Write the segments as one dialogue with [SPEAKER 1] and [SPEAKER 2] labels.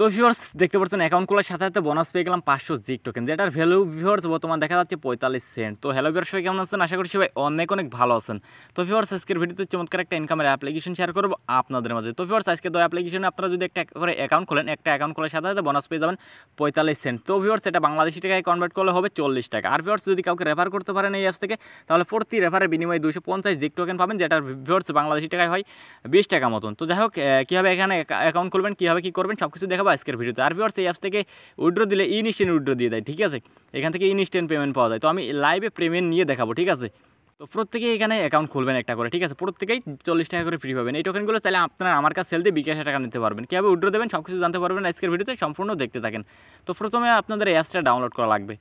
[SPEAKER 1] তো ভিউয়ার্স দেখতে পাচ্ছেন অ্যাকাউন্ট খোলার সাথে সাথে বোনাস পেয়ে গেলাম পাঁচশো জিক টোকেন যেটার ভ্যালু ভিউয়ার্স বর্তমান দেখা যাচ্ছে পঁয়তাল্লিশ সেন্ট তো হ্যালো ভিউয়ার কেমন আছেন আশা করি সবাই অনেক অনেক ভালো আছেন তো ভিউয়ার্স আজকের ভিডিওতে চমৎকার একটা ইনকামের অ্যাপ্লিকেশন শেয়ার করবো আপনাদের মাঝে তো ভিউয়ার্স আজকে দু অ্যাপ্লিকেশনে আপনারা যদি একটা করে অ্যাকাউন্ট খোলেন একটা অ্যাকাউন্ট খোলার সাথে সাথে বোনাস পেয়ে যাবেন পঁয়তাল্লিশ সেন্ট তো ভিউয়ার্স এটা বাংলাদেশি টাকায় কনভার্ট করলে হবে চল্লিশ টাকা আর ভিউয়ার্স যদি কাউকে রেফার করতে পারেন এই অ্যাপস থেকে তাহলে প্রতি রেফারের বিনিময়ে দুশো পঞ্চাশ জিক টোকেন পাবেন যেটার ভিউয়ার্স বাংলাদেশি টাকায় হয় বিশ টাকা মতন তো যাই হোক কীভাবে এখানে অ্যাকাউন্ট খুলবেন কীভাবে কী করবেন সব কিছু দেখাবো অথবা আজকের ভিডিওতে আর ভিওর্স এই অ্যাপস থেকে উইড্রো দিলে ইনস্ট্যান্ট উইড্রো দিয়ে দেয় ঠিক আছে এখান থেকে ইনস্ট্যান্ট পেমেন্ট পাওয়া যায় তো আমি লাইভে পেমেন্ট নিয়ে দেখাবো ঠিক আছে তো প্রত্যেকেই এখানে অ্যাকাউন্ট খুলবেন একটা করে ঠিক আছে প্রত্যেকেই চল্লিশ টাকা করে ফ্রি পাবেন এই টোকেনগুলো চাইলে আপনারা আমার কাছে সেল দিয়ে বিকাশ টাকা নিতে পারবেন কীভাবে উইড্রো দেবেন সব কিছু জানতে পারবেন আজকের ভিডিওতে সম্পূর্ণ দেখতে থাকেন তো প্রথমে আপনাদের অ্যাপসটা ডাউনলোড করা লাগবে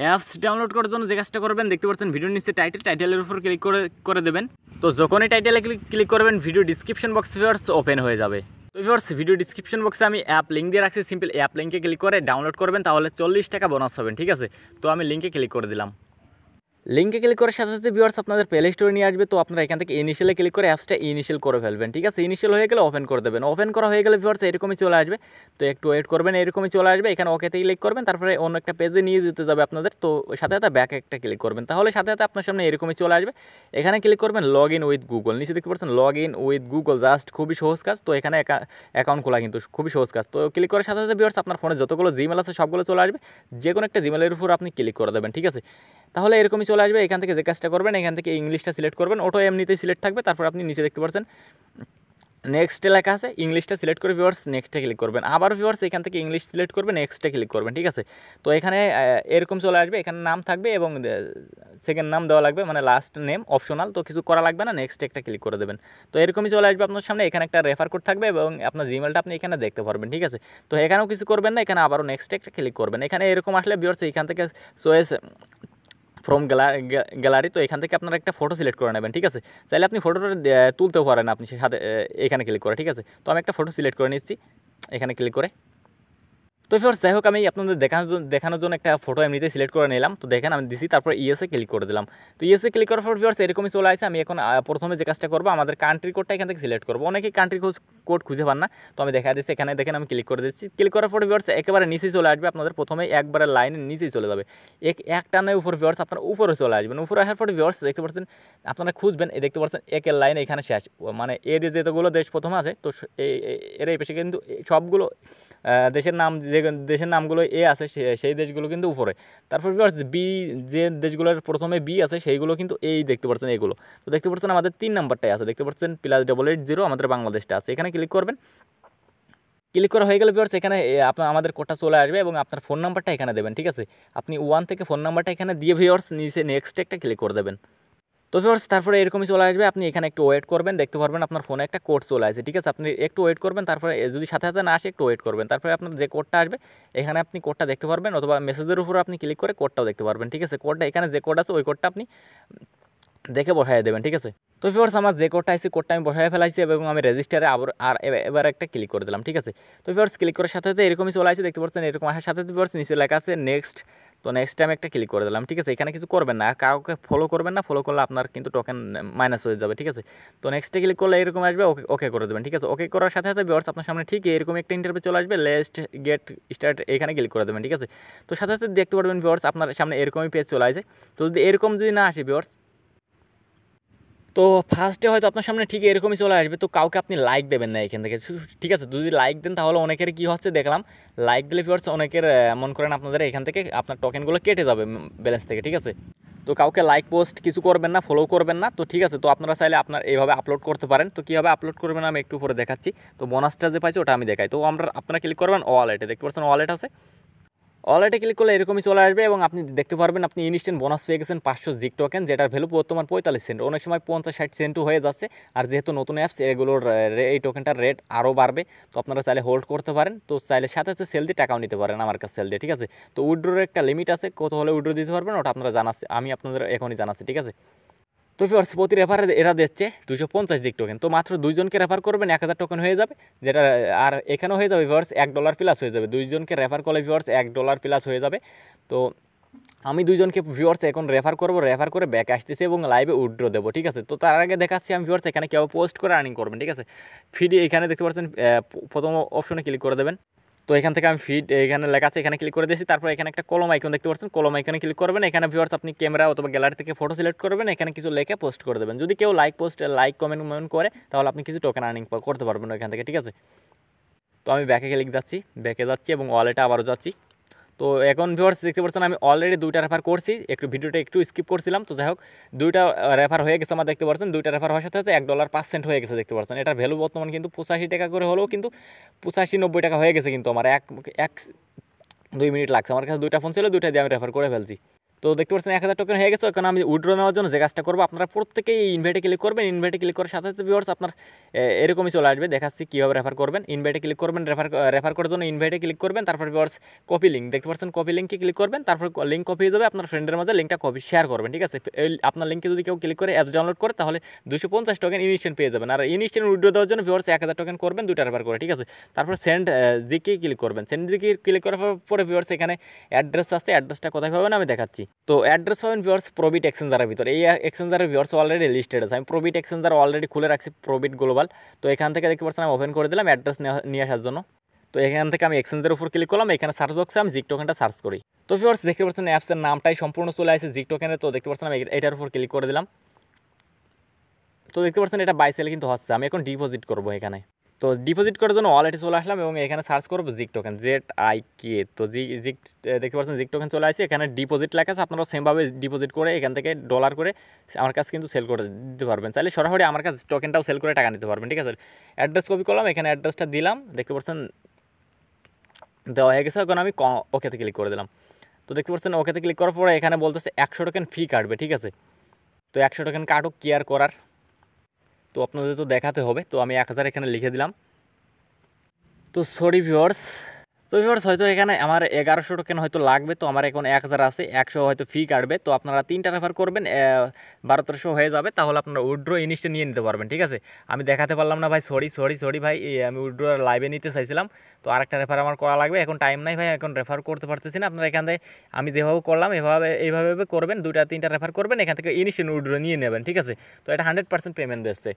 [SPEAKER 1] অ্যাপস ডাউনলোড করার জন্য যে কাজটা করবেন দেখতে পাচ্ছেন ভিডিওর নিচে টাইটেল টাইটেলের উপর ক্লিক করে করে দেবেন তো যখনই টাইটেলে ক্লিক ক্লিক করবেন video description box viewers open হয়ে যাবে তো ভিউয়ার্স ভিডিও ডিসক্রিপশন বক্সে আমি অ্যাপ লিঙ্ক দিয়ে রাখছি সিম্পল অ্যাপ লিঙ্কে ক্লিক করে ডাউনলোড করবেন তাহলে চল্লিশ টাকা বোনাস হবেন ঠিক আছে তো আমি লিঙ্কে ক্লিক করে দিলাম লিঙ্কে ক্লিক করার সাথে সাথে ভিওয়ার্স আপনাদের প্লে স্টোরে নিয়ে আসবে তো আপনারা এখান থেকে ইনিশিয়ালে ক্লিক করে অ্যাপসটা ইনিশিয়াল করে ফেলবেন ঠিক আছে ইনিশিয়াল হয়ে গেলে ওপেন করে দেবেন ওপেন করা হয়ে গেলে ভিওয়ার্স এরকমই চলে আসবে তো একটু ওয়েট করবেন এরকমই চলে আসবে এখানে ওকেতে ক্লিক করবেন তারপরে অন্য একটা পেজে নিয়ে যেতে যাবে আপনাদের তো সাথে সাথে ব্যাক একটা ক্লিক করবেন তাহলে সাথে সাথে আপনার সামনে এরকমই চলে আসবে এখানে ক্লিক করবেন লগ ইন উইথ গুগল নিচে দেখতে পাচ্ছেন log in with Google just খুবই সহজ কাজ তো এখানে অ্যাকাউন্ট খোলা কিন্তু খুবই সহজ কাজ তো ক্লিক করার সাথে সাথে ভিওয়ার্স আপনার ফোনে যতগুলো জিমেল আছে সবগুলো চলে আসবে যে কোনো একটা জিমেলের উপর আপনি ক্লিক করে দেবেন ঠিক আছে তাহলে এরকমই চলে আসবে এখান থেকে যে কাজটা করবেন এখান থেকে ইংলিশটা সিলেক্ট করবেন ওটো এমনিতেই সিলেক্ট থাকবে তারপর আপনি নিচে দেখতে পারছেন নেক্সটে লেখা আছে ইংলিশটা সিলেক্ট করে ভিওয়ার্স নেক্সটে ক্লিক করবেন আবার ভিওয়ার্স এখান থেকে ইংলিশ সিলেক্ট করবেন নেক্সটে ক্লিক করবেন ঠিক আছে তো এখানে এরকম চলে আসবে এখানে নাম থাকবে এবং সেকেন্ড নাম দেওয়া লাগবে মানে লাস্ট নেম অপশনাল তো কিছু করা লাগবে না নেক্সট একটা ক্লিক করে দেবেন তো এরকমই চলে আসবে আপনার সামনে এখানে একটা রেফার কোড থাকবে এবং আপনার জিমেলটা আপনি এখানে দেখতে পারবেন ঠিক আছে তো এখানেও কিছু করবেন না এখানে আবারও নেক্সট একটা ক্লিক করবেন এখানে এরকম আসলে ভিওয়ার্স এখান থেকে চয়েস ফ্রম গ্যালারি তো এখান থেকে আপনারা একটা ফটো সিলেক্ট করে নেবেন ঠিক আছে চাইলে আপনি ফটোটা তুলতেও পারেন আপনি সেখানে এখানে ক্লিক করে ঠিক আছে তো আমি একটা ফটো সিলেক্ট করে নিচ্ছি এখানে ক্লিক করে তো ফের যাই হোক আমি আপনাদের দেখানোর জন্য দেখানোর জন্য একটা ফটো এমনিতে সিলেক্ট করে নিলাম তো দেখেন আমি দিছি তারপর ইএসএ ক্লিক করে দিলাম তো ইএসএ ক্লিক করার পর ভিউর্স এরকমই চলে আসে আমি এখন প্রথমে যে কাজটা করবো আমাদের কান্ট্রি কোডটা এখান থেকে সিলেক্ট করবো অনেকে কান্ট্রি কোড খুঁজে পান না তো আমি দেখা দিচ্ছি এখানে দেখেন আমি ক্লিক করে দিচ্ছি ক্লিক করার পর ভিউর্স একেবারে নিচেই চলে আসবে আপনাদের প্রথমে একবারে লাইনের নিচেই চলে যাবে এক একটা নয় উপর ভিউর্স আপনার উপরে চলে আসবেন উপরে আসার পর ভিউর্স দেখতে পাচ্ছেন আপনারা খুঁজবেন এই দেখতে পাচ্ছেন একের লাইন এখানে শেষ মানে এ দেশ যেতগুলো দেশ প্রথমে আছে তো এর এই পেশে কিন্তু সবগুলো দেশের নাম যে দেশের নামগুলো এ আছে সেই দেশগুলো কিন্তু উপরে তারপর ভিউয়ার্স বি যে দেশগুলোর প্রথমে বি আছে সেইগুলো কিন্তু এই দেখতে পাচ্ছেন এগুলো তো দেখতে পাচ্ছেন আমাদের তিন নাম্বারটাই আছে দেখতে পাচ্ছেন প্লাস ডবল এইট জিরো আমাদের বাংলাদেশটা আছে এখানে ক্লিক করবেন ক্লিক করা হয়ে গেলে বিয়ার্স এখানে আপনার আমাদের কোটা চলে আসবে এবং আপনার ফোন নাম্বারটা এখানে দেবেন ঠিক আছে আপনি ওয়ান থেকে ফোন নাম্বারটা এখানে দিয়ে ভিওয়ার্স নিচে নেক্সট একটা ক্লিক করে দেবেন তো ভিউয়ার্স তারপরে এরকমই চলে আসবে আপনি এখানে একটু ওয়েট করবেন দেখতে পারবেন আপনার ফোনে একটা কোড চলে আসে ঠিক আছে আপনি একটু ওয়েট করবেন তারপরে যদি সাথে সাথে না আসে একটু ওয়েট করবেন তারপরে আপনার যে কোডটা আসবে এখানে আপনি কোডটা দেখতে পারবেন অথবা মেসেজের উপর আপনি ক্লিক করে কোডটাও দেখতে পারবেন ঠিক আছে কোডটা এখানে যে কোড আছে ওই কোডটা আপনি দেখে বসাই দেবেন ঠিক আছে তো ভিউয়ার্স আমার যে কোডটা আছে কোডটা আমি বসায় ফেলাইছি এবং আমি রেজিস্টারে আবার আর এবার একটা ক্লিক করে দিলাম ঠিক আছে তো ভিউয়ার্স ক্লিক করার সাথে সাথে এরকমই চলে আসে দেখতে পাচ্ছেন এরকম আসার সাথে ভিউয়ার্স নিচে লেখা আছে নেক্সট তো নেক্সট টাইম একটা ক্লিক করে দিলাম ঠিক আছে এখানে কিছু করবেন না কাউকে ফলো করবেন না ফলো করলে আপনার কিন্তু টোকেন মাইনাস হয়ে যাবে ঠিক আছে তো নেক্সটে ক্লিক করলে এরকম আসবে ওকে ওকে করে দেবেন ঠিক আছে ওকে করার সাথে সাথে ভিউয়ার্স আপনার সামনে ঠিক এরকম একটা ইন্টারভিউ চলে আসবে লেস্ট গেট স্টার্ট এখানে ক্লিক করে দেবেন ঠিক আছে তো সাথে সাথে দেখতে পারবেন ভিউয়ার্স আপনার সামনে এরকমই পেজ চলে আসে তো যদি এরকম যদি না আসে ভিউয়ার্স তো ফার্স্টে হয়তো আপনার সামনে ঠিক এরকমই চলে আসবে তো কাউকে আপনি লাইক দেবেন না এখান থেকে ঠিক আছে যদি লাইক দেন তাহলে অনেকের কী হচ্ছে দেখলাম লাইক দিলে ফিওর্স অনেকের মন করেন আপনাদের এখান থেকে আপনার টোকেনগুলো কেটে যাবে ব্যালেন্স থেকে ঠিক আছে তো কাউকে লাইক পোস্ট কিছু করবেন না ফলো করবেন না তো ঠিক আছে তো আপনারা চাইলে আপনার এইভাবে আপলোড করতে পারেন তো কীভাবে আপলোড করবেন আমি একটু পরে দেখাচ্ছি তো বোনাসটা যে পাইছি ওটা আমি দেখাই তো আমরা আপনারা ক্লিক করবেন ওয়ালেটে দেখতে পাচ্ছেন ওয়ালেট আছে অলরেডি ক্লিক করলে এরকমই চলে আসবে এবং আপনি দেখতে পারবেন আপনি ইনস্ট্যান্ট বোনাস পেয়ে গেছেন পাঁচশো জিক টোকেন যেটার ভ্যালু বর্তমান পঁয়তাল্লিশ সেন্ট অনেক সময় পঞ্চাশ ষাট সেন্টও হয়ে যাচ্ছে আর যেহেতু নতুন অ্যাপস এগুলোর এই টোকেনটার রেট আরও বাড়বে তো আপনারা চাইলে হোল্ড করতে পারেন তো চাইলে সাথে সাথে সেল দিয়ে টাকাও নিতে পারেন আমার কাছে সেল দিয়ে ঠিক আছে তো উইড্রোর একটা লিমিট আছে কত হলে উইড্রো দিতে পারবেন ওটা আপনারা জানাচ্ছে আমি আপনাদের এখনই জানাচ্ছি ঠিক আছে তো ফিওর প্রতি রেফারে এরা দিচ্ছে দুশো পঞ্চাশ দিক টোকেন তো মাত্র দুইজনকে রেফার করবেন এক হাজার টোকেন হয়ে যাবে যেটা আর এখানেও হয়ে যাবে ভিওর্স এক ডলার প্লাস হয়ে যাবে দুইজনকে রেফার করলে ভিওর্স এক ডলার প্লাস হয়ে যাবে তো আমি দুইজনকে ভিউয়ার্স এখন রেফার করবো রেফার করে ব্যাক আসতেছি এবং লাইভে উইড্রো দেবো ঠিক আছে তো তার আগে দেখাচ্ছি আমি ভিউয়ার্স এখানে কেউ পোস্ট করে আর্নিং করবেন ঠিক আছে ফিডি এখানে দেখতে পাচ্ছেন প্রথম অপশনে ক্লিক করে দেবেন তো এখান থেকে আমি ফিড এখানে লেখা আছে এখানে ক্লিক করে দিয়েছি তারপর এখানে একটা কলম আইকন দেখতে পাচ্ছেন কলম আইকনে ক্লিক করবেন এখানে ভিউয়ার্স আপনি ক্যামেরা অথবা গ্যালারি থেকে ফটো সিলেক্ট করবেন এখানে কিছু লেখে পোস্ট করে দেবেন যদি কেউ like post like comment comment করে তাহলে আপনি কিছু টোকেন আর্নিং করতে পারবেন এখান থেকে ঠিক আছে তো আমি ব্যাকে ক্লিক যাচ্ছি ব্যাকে যাচ্ছি এবং ওয়ালেটে আবারও যাচ্ছি তো এখন ভিউয়ার্স দেখতে পাচ্ছেন আমি অলরেডি দুইটা রেফার করছি একটু ভিডিওটা একটু স্কিপ করছিলাম তো যাই হোক দুইটা রেফার হয়ে গেছে আমার দেখতে পাচ্ছেন দুইটা রেফার হওয়ার সাথে সাথে এক ডলার পাঁচ সেন্ট হয়ে গেছে দেখতে পাচ্ছেন এটার ভ্যালু বর্তমান কিন্তু পঁচাশি টাকা করে হলেও কিন্তু পঁচাশি নব্বই টাকা হয়ে গেছে কিন্তু আমার এক এক দুই মিনিট লাগছে আমার কাছে দুইটা ফোন ছিল দুইটা দিয়ে আমি রেফার করে ফেলছি তো দেখতে পাচ্ছেন এক হাজার টোকেন হয়ে গেছে এখন আমি উইড্রো নেওয়ার জন্য যে কাজটা করবো আপনারা প্রত্যেকেই ইনভাইটে ক্লিক করবেন ইনভাইটে ক্লিক করার সাথে সাথে ভিউয়ার্স আপনার এরকমই চলে আসবে দেখাচ্ছি কীভাবে রেফার করবেন ইনভাইটে ক্লিক করবেন রেফার রেফার করার জন্য ইনভাইটে ক্লিক করবেন তারপর ভিউয়ার্স কপি লিঙ্ক দেখতে পাচ্ছেন কপি লিঙ্কে ক্লিক করবেন তারপর লিঙ্ক কপি দেবে আপনার ফ্রেন্ডের মাঝে লিঙ্কটা কপি শেয়ার করবেন ঠিক আছে আপনার লিঙ্কে যদি কেউ ক্লিক করে অ্যাপস ডাউনলোড করে তাহলে দুশো পঞ্চাশ টোকেন ইনস্ট্যান্ট পেয়ে যাবেন আর ইনস্ট্যান্ট উইড্রো দেওয়ার জন্য ভিউয়ার্স এক হাজার টোকেন করবেন দুটা রেফার করে ঠিক আছে তারপর সেন্ড জিকে ক্লিক করবেন সেন্ড জিকে ক্লিক করার পরে ভিওর্স এখানে অ্যাড্রেস আছে অ্যাড্রেসটা কোথায় পাবেন আমি দেখাচ্ছি তো অ্যাড্রেস পাবেন ভিওর্স প্রবিট এক্সচেঞ্জারের ভিতরে এই এক্সচেঞ্জারের ভিওর্স অলরেডি লিস্টেড আছে আমি প্রবিট এক্সচেঞ্জার অলরেডি খুলে রাখছি প্রবিট গ্লোবাল তো এখান থেকে দেখতে পাচ্ছেন আমি ওপেন করে দিলাম অ্যাড্রেস নিয়ে আসার জন্য তো এখান থেকে আমি এক্সচেঞ্জের উপর ক্লিক করলাম এখানে সার্চ বক্সে আমি জিক টোকেনটা সার্চ করি তো ভিওর্স দেখতে পাচ্ছেন অ্যাপসের নামটাই সম্পূর্ণ চলে আসে জিক টোকেনে তো দেখতে পাচ্ছেন আমি এটার উপর ক্লিক করে দিলাম তো দেখতে পাচ্ছেন এটা বাইসেল কিন্তু হচ্ছে আমি এখন ডিপোজিট করবো এখানে তো ডিপোজিট করার জন্য ওয়ালেটে চলে আসলাম এবং এখানে সার্চ করবো Zik token Z I K তো জি জিক দেখতে পাচ্ছেন জিক টোকেন চলে আসে এখানে ডিপোজিট লেখা আছে আপনারা সেমভাবে ডিপোজিট করে এখান থেকে ডলার করে আমার কাছে কিন্তু সেল করে দিতে পারবেন চাইলে সরাসরি আমার কাছে টোকেনটাও সেল করে টাকা নিতে পারবেন ঠিক আছে অ্যাড্রেস কপি করলাম এখানে অ্যাড্রেসটা দিলাম দেখতে পাচ্ছেন দেওয়া হয়ে গেছে এখন আমি ওকেতে ক্লিক করে দিলাম তো দেখতে পাচ্ছেন ওকেতে ক্লিক করার পরে এখানে বলতেছে একশো টোকেন ফি কাটবে ঠিক আছে তো একশো টোকেন কাটুক কেয়ার করার তো আপনাদের তো দেখাতে হবে তো আমি এক হাজার এখানে লিখে দিলাম তো সরি ভিওর্স তো ভিউয়ার্স হয়তো এখানে আমার এগারোশো টোকেন হয়তো লাগবে তো আমার এখন এক হাজার আছে একশো হয়তো ফি কাটবে তো আপনারা তিনটা রেফার করবেন বারো তেরোশো হয়ে যাবে তাহলে আপনারা উইড্রো ইনিশটা নিয়ে নিতে পারবেন ঠিক আছে আমি দেখাতে পারলাম না ভাই সরি সরি সরি ভাই আমি উইড্রো লাইভে নিতে চাইছিলাম তো আরেকটা রেফার আমার করা লাগবে এখন টাইম নাই ভাই এখন রেফার করতে পারতেছি না আপনারা এখান থেকে আমি যেভাবে করলাম এভাবে এইভাবে করবেন দুইটা তিনটা রেফার করবেন এখান থেকে ইনিশন উইড্রো নিয়ে নেবেন ঠিক আছে তো এটা হান্ড্রেড পার্সেন্ট পেমেন্ট দিচ্ছে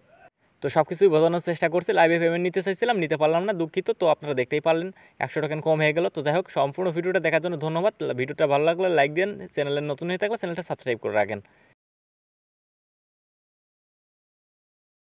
[SPEAKER 1] তো সব কিছুই বোঝানোর চেষ্টা করছি লাইভে পেমেন্ট নিতে চাইছিলাম নিতে পারলাম না দুঃখিত তো আপনারা দেখতেই পারলেন একশো টাকা কম হয়ে গেল তো যাই হোক সম্পূর্ণ ভিডিওটা দেখার জন্য ধন্যবাদ ভিডিওটা ভালো লাগলে লাইক দেন চ্যানেলের নতুন হয়ে থাকলে চ্যানেলটা সাবস্ক্রাইব করে রাখেন